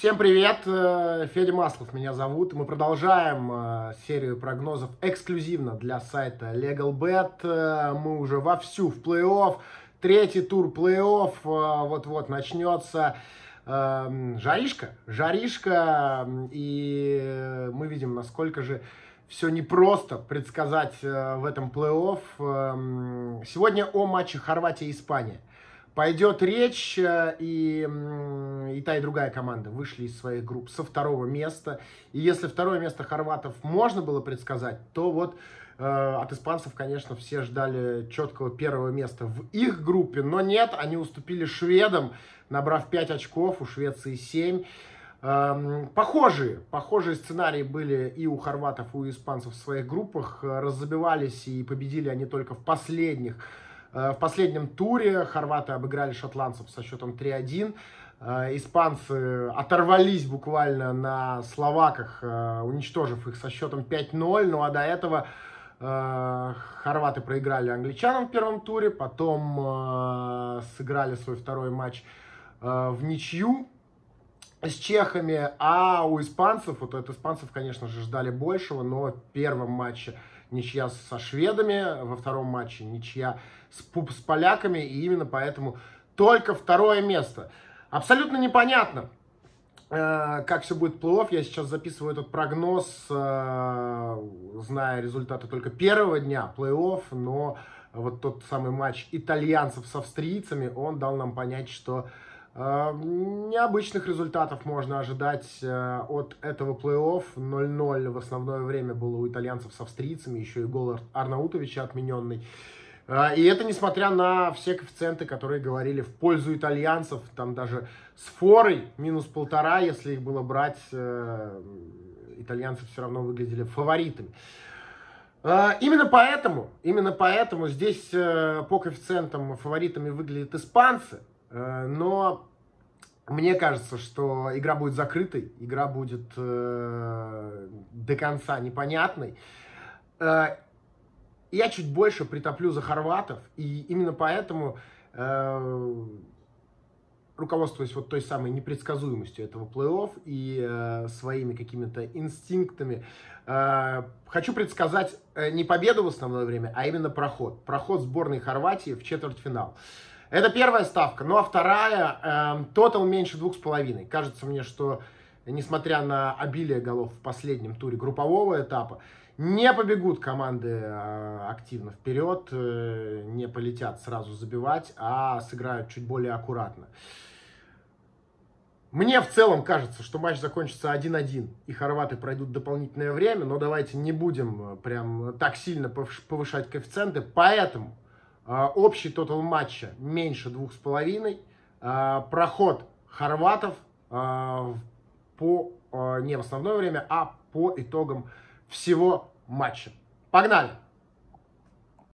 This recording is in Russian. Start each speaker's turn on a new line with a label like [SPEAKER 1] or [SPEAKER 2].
[SPEAKER 1] Всем привет! Э, Федя Маслов меня зовут. Мы продолжаем э, серию прогнозов эксклюзивно для сайта LegalBet. Э, мы уже вовсю в плей-офф. Третий тур плей-офф вот-вот начнется. Эм, жаришка, жаришка. И мы видим, насколько же все непросто предсказать в этом плей-офф. Эм, сегодня о матче Хорватия-Испания пойдет речь, э, и, и та, и другая команда вышли из своих групп со второго места. И если второе место хорватов можно было предсказать, то вот э, от испанцев, конечно, все ждали четкого первого места в их группе, но нет, они уступили шведам, набрав 5 очков, у Швеции 7. Эм, похожие, похожие сценарии были и у хорватов, и у испанцев в своих группах. Э, разобивались и победили они только в последних Э, в последнем туре хорваты обыграли шотландцев со счетом 3-1. Э, испанцы оторвались буквально на словаках, э, уничтожив их со счетом 5-0. Ну а до этого хорваты проиграли англичанам в первом туре, потом сыграли свой второй матч в ничью с чехами, а у испанцев, вот от испанцев, конечно же, ждали большего, но в первом матче ничья со шведами, во втором матче ничья с, с поляками, и именно поэтому только второе место. Абсолютно непонятно, э, как все будет в плей-офф. Я сейчас записываю этот прогноз, э, зная результаты только первого дня плей-офф, но вот тот самый матч итальянцев с австрийцами, он дал нам понять, что а, необычных результатов можно ожидать э, от этого плей-офф. 0-0 в основное время было у итальянцев с австрийцами, еще и гол Арнаутовича отмененный. А, и это несмотря на все коэффициенты, которые говорили в пользу итальянцев. Там даже с форой минус полтора, если их было брать, э, итальянцы все равно выглядели фаворитами. А, именно поэтому, именно поэтому здесь э, по коэффициентам фаворитами выглядят испанцы. Э, но мне кажется, что игра будет закрытой, игра будет э, до конца непонятной. Э, я чуть больше притоплю за хорватов, и именно поэтому, э, руководствуясь вот той самой непредсказуемостью этого плей-офф и э, своими какими-то инстинктами, э, хочу предсказать э, не победу в основное время, а именно проход. Проход сборной Хорватии в четвертьфинал. Э, это первая ставка. Ну а вторая, тотал эм, э, меньше двух с половиной. Кажется мне, что несмотря на обилие голов в последнем туре группового этапа, не побегут команды э, активно вперед, э, не полетят сразу забивать, а сыграют чуть более аккуратно. Мне в целом кажется, что матч закончится 1-1, и хорваты пройдут дополнительное время, но давайте не будем э, прям так сильно повышать коэффициенты, поэтому а, общий тотал матча меньше 2,5. А, проход хорватов а, по, не в основное время, а по итогам всего матча. Погнали!